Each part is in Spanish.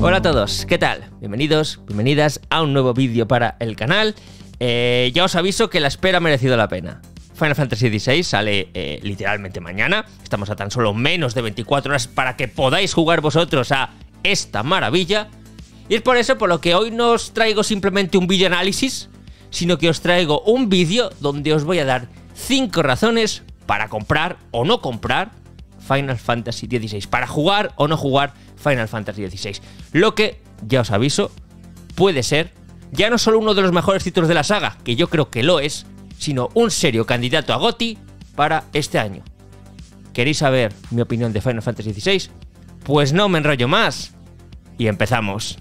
Hola a todos, ¿qué tal? Bienvenidos, bienvenidas a un nuevo vídeo para el canal. Eh, ya os aviso que la espera ha merecido la pena. Final Fantasy XVI sale eh, literalmente mañana. Estamos a tan solo menos de 24 horas para que podáis jugar vosotros a esta maravilla. Y es por eso por lo que hoy no os traigo simplemente un vídeo análisis, sino que os traigo un vídeo donde os voy a dar 5 razones para comprar o no comprar Final Fantasy XVI. Para jugar o no jugar Final Fantasy XVI. Lo que, ya os aviso, puede ser ya no solo uno de los mejores títulos de la saga, que yo creo que lo es, sino un serio candidato a GOTI para este año. ¿Queréis saber mi opinión de Final Fantasy XVI? Pues no me enrollo más. Y empezamos.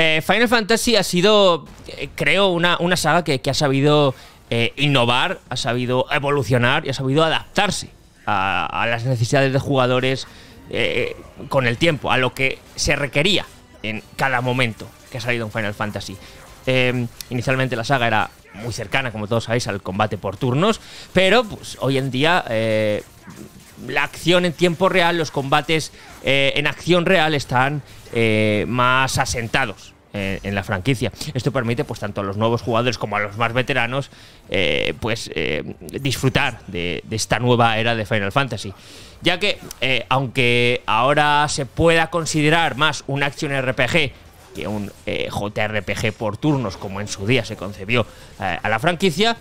Eh, Final Fantasy ha sido, eh, creo, una, una, saga que, ha sabido eh, innovar, ha sabido evolucionar y ha sabido adaptarse a, las necesidades de jugadores con el tiempo, a lo que se requería en cada momento que ha salido en Final Fantasy. Em, inicialmente la saga era muy cercana, como todos sabéis, al combate por turnos, pero pues, hoy en día la acción en tiempo real, los combates eh, en acción real están eh, más asentados eh, en, la franquicia. Esto permite, pues, tanto a los nuevos jugadores como a los más veteranos, pues, disfrutar de, esta nueva era de Final Fantasy. Ya que, aunque ahora se pueda considerar más un action RPG que un JRPG por turnos, como en su día se concebió a la franquicia,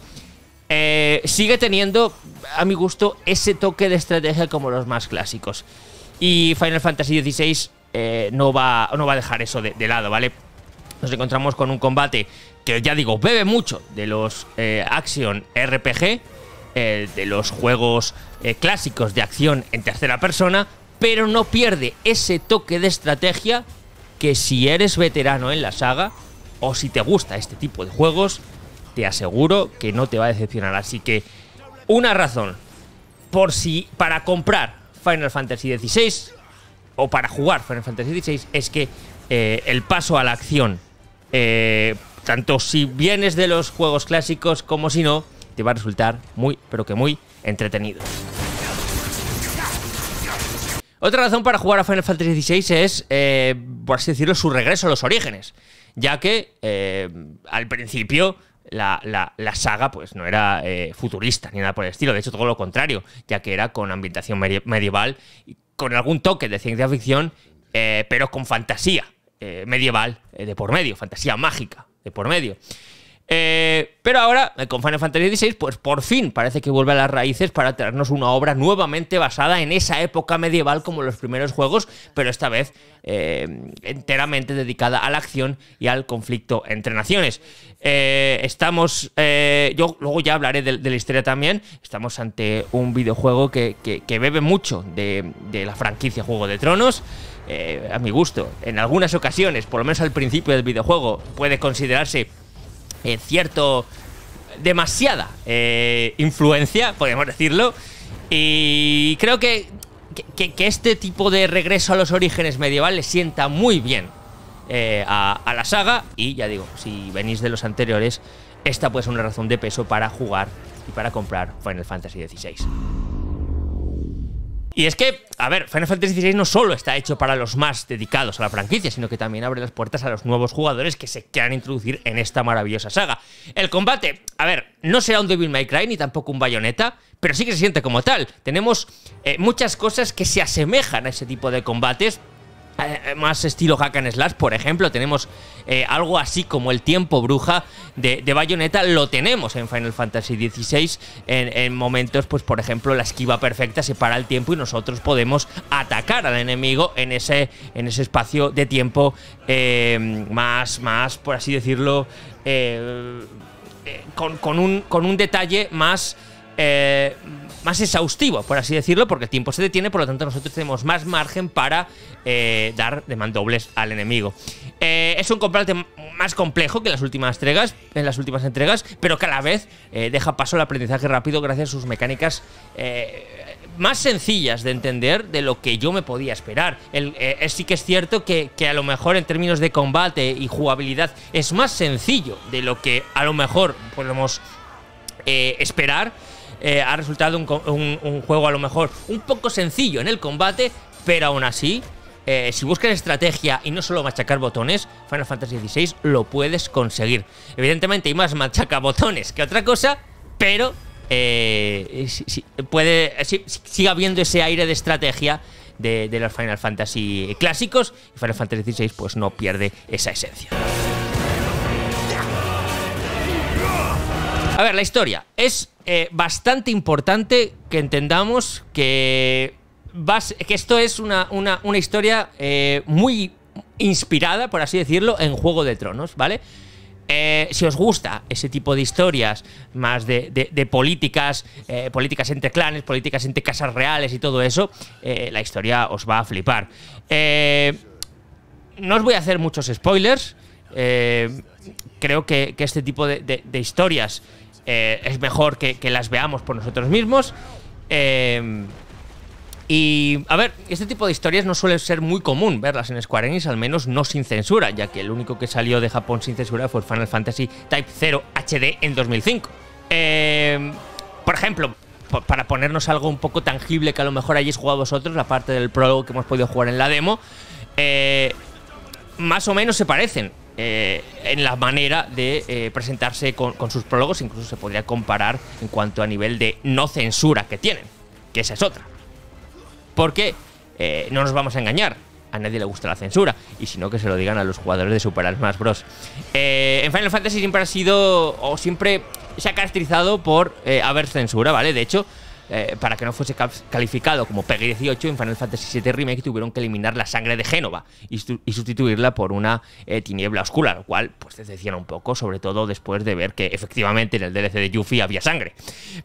eh, sigue teniendo, a mi gusto, ese toque de estrategia como los más clásicos. Y Final Fantasy XVI eh, no, va, no va a dejar eso de, lado, ¿vale? Nos encontramos con un combate que, ya digo, bebe mucho de los eh, Action RPG, de los juegos clásicos de acción en tercera persona, pero no pierde ese toque de estrategia que si eres veterano en la saga o si te gusta este tipo de juegos, te aseguro que no te va a decepcionar. Así que una razón por si para comprar Final Fantasy XVI o para jugar Final Fantasy XVI es que eh, el paso a la acción, eh, tanto si vienes de los juegos clásicos como si no, te va a resultar muy, pero que muy entretenido. Otra razón para jugar a Final Fantasy XVI es, eh, por así decirlo, su regreso a los orígenes, ya que al principio la, la, saga pues no era eh, futurista ni nada por el estilo, de hecho todo lo contrario, ya que era con ambientación medieval, con algún toque de ciencia ficción, eh, pero con fantasía eh, medieval de por medio, fantasía mágica de por medio. Eh, pero ahora, eh, con Final Fantasy XVI, pues por fin parece que vuelve a las raíces para traernos una obra nuevamente basada en esa época medieval como los primeros juegos, pero esta vez eh, enteramente dedicada a la acción y al conflicto entre naciones. estamos, yo luego ya hablaré de, la historia también, estamos ante un videojuego que, bebe mucho de la franquicia Juego de Tronos. a mi gusto, en algunas ocasiones, por lo menos al principio del videojuego, puede considerarse en cierto, demasiada eh, influencia, podemos decirlo. Y creo que, que, este tipo de regreso a los orígenes medievales sienta muy bien eh, a, a, la saga. Y ya digo, si venís de los anteriores, esta puede ser una razón de peso para jugar y para comprar Final Fantasy XVI. Y es que, a ver, Final Fantasy XVI no solo está hecho para los más dedicados a la franquicia, sino que también abre las puertas a los nuevos jugadores que se quieran introducir en esta maravillosa saga. El combate, a ver, no será un Devil May Cry ni tampoco un Bayonetta, pero sí que se siente como tal. Tenemos eh, muchas cosas que se asemejan a ese tipo de combates eh, más estilo hack and slash, por ejemplo, tenemos eh, algo así como el tiempo bruja de, de, Bayonetta, lo tenemos en Final Fantasy XVI, en, momentos, pues por ejemplo, la esquiva perfecta se para el tiempo y nosotros podemos atacar al enemigo en ese, en ese espacio de tiempo eh, más, más, por así decirlo, con, un, con un detalle más eh, más exhaustivo, por así decirlo, porque el tiempo se detiene, por lo tanto nosotros tenemos más margen para eh, dar demandobles al enemigo. Eh, es un combate más complejo que en las últimas entregas, en las últimas entregas pero que a la vez eh, deja paso al aprendizaje rápido gracias a sus mecánicas eh, más sencillas de entender de lo que yo me podía esperar. sí que es cierto que, a lo mejor en términos de combate y jugabilidad es más sencillo de lo que a lo mejor podemos esperar. Eh, ha resultado un, juego a lo mejor un poco sencillo en el combate, pero aún así, eh, si buscas estrategia y no solo machacar botones, Final Fantasy XVI lo puedes conseguir. Evidentemente hay más machacabotones que otra cosa, pero eh, puede, sigue habiendo ese aire de estrategia de, de, los Final Fantasy clásicos y Final Fantasy XVI pues no pierde esa esencia. A ver, la historia. Es eh, bastante importante que entendamos que, que esto es una, historia eh, muy inspirada, por así decirlo, en Juego de Tronos, ¿vale? Eh, si os gusta ese tipo de historias, más de, políticas, políticas entre clanes, políticas entre casas reales y todo eso, la historia os va a flipar. no os voy a hacer muchos spoilers. creo que, este tipo de historias eh, es mejor que, las veamos por nosotros mismos. Eh, y, a ver, este tipo de historias no suele ser muy común verlas en Square Enix, al menos no sin censura, ya que el único que salió de Japón sin censura fue Final Fantasy Type 0 HD en 2005. Eh, por ejemplo, para ponernos algo un poco tangible que a lo mejor hayáis jugado vosotros, la parte del prólogo que hemos podido jugar en la demo, más o menos se parecen. Eh, en la manera de eh, presentarse con, sus prólogos, incluso se podría comparar en cuanto a nivel de no censura que tienen, que esa es otra. Porque eh, no nos vamos a engañar, a nadie le gusta la censura, y sino que se lo digan a los jugadores de Super Smash Bros. en Final Fantasy siempre ha sido, o siempre se ha caracterizado por haber censura, ¿vale? De hecho, eh, para que no fuese calificado como pg 18, en Final Fantasy VII Remake tuvieron que eliminar la sangre de Génova y, sustituirla por una eh, tiniebla oscura, lo cual pues decían un poco, sobre todo después de ver que efectivamente en el DLC de Yuffie había sangre.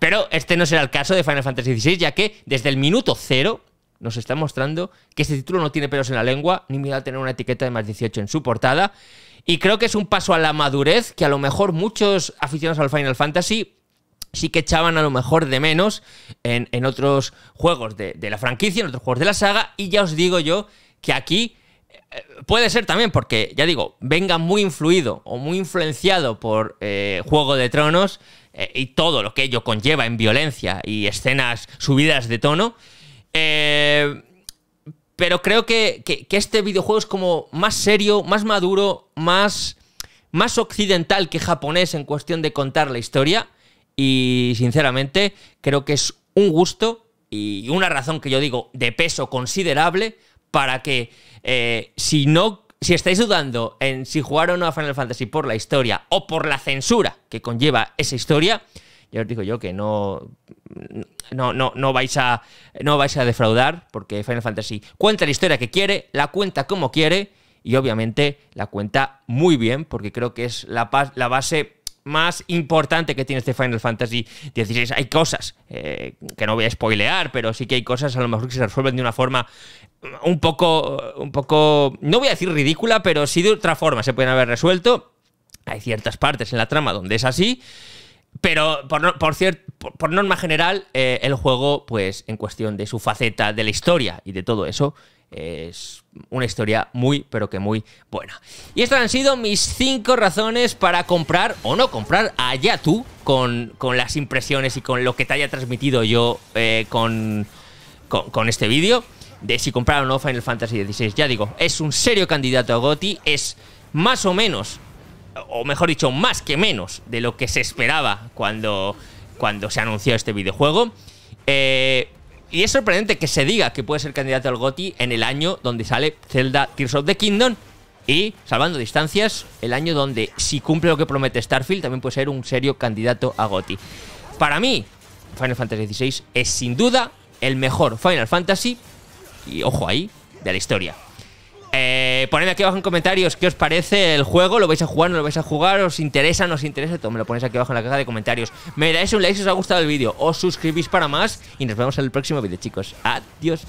Pero este no será el caso de Final Fantasy XVI, ya que desde el minuto cero nos está mostrando que este título no tiene pelos en la lengua, ni mira tener una etiqueta de más 18 en su portada. Y creo que es un paso a la madurez que a lo mejor muchos aficionados al Final Fantasy sí que echaban a lo mejor de menos en, otros juegos de, la franquicia, en otros juegos de la saga, y ya os digo yo que aquí eh, puede ser también porque, ya digo, venga muy influido o muy influenciado por eh, Juego de Tronos eh, y todo lo que ello conlleva en violencia y escenas subidas de tono. pero creo que, que, este videojuego es como más serio, más maduro, más, más occidental que japonés en cuestión de contar la historia y sinceramente, creo que es un gusto y una razón que yo digo de peso considerable para que eh, si no. Si estáis dudando en si jugar o no a Final Fantasy por la historia o por la censura que conlleva esa historia, ya os digo yo que no, no, no, no, vais a, no vais a defraudar, porque Final Fantasy cuenta la historia que quiere, la cuenta como quiere, y obviamente la cuenta muy bien, porque creo que es la, la base más importante que tiene este Final Fantasy XVI. Hay cosas eh, que no voy a spoilear, pero sí que hay cosas a lo mejor que se resuelven de una forma mm, un poco, un poco, no voy a decir ridícula, pero sí de otra forma se pueden haber resuelto. Hay ciertas partes en la trama donde es así. Pero por, por, norma general, eh, el juego, pues en cuestión de su faceta de la historia y de todo eso, es una historia muy, pero que muy buena. Y estas han sido mis 5 razones para comprar o no comprar a Yatu con, las impresiones y con lo que te haya transmitido yo eh, con, este vídeo de si comprar o no Final Fantasy XVI. Ya digo, es un serio candidato a GOTI, es más o menos, o mejor dicho, más que menos de lo que se esperaba cuando, cuando se anunció este videojuego. Eh, y es sorprendente que se diga que puede ser candidato al GOTI en el año donde sale Zelda Tears of the Kingdom. Y, salvando distancias, el año donde, si cumple lo que promete Starfield, también puede ser un serio candidato a GOTI. Para mí, Final Fantasy XVI es sin duda el mejor Final Fantasy, y ojo ahí, de la historia. Eh, poned aquí abajo en comentarios qué os parece el juego, lo vais a jugar, no lo vais a jugar, os interesa, no os interesa, todo me lo ponéis aquí abajo en la caja de comentarios. Me dais un like si os ha gustado el vídeo, os suscribís para más y nos vemos en el próximo vídeo, chicos. Adiós.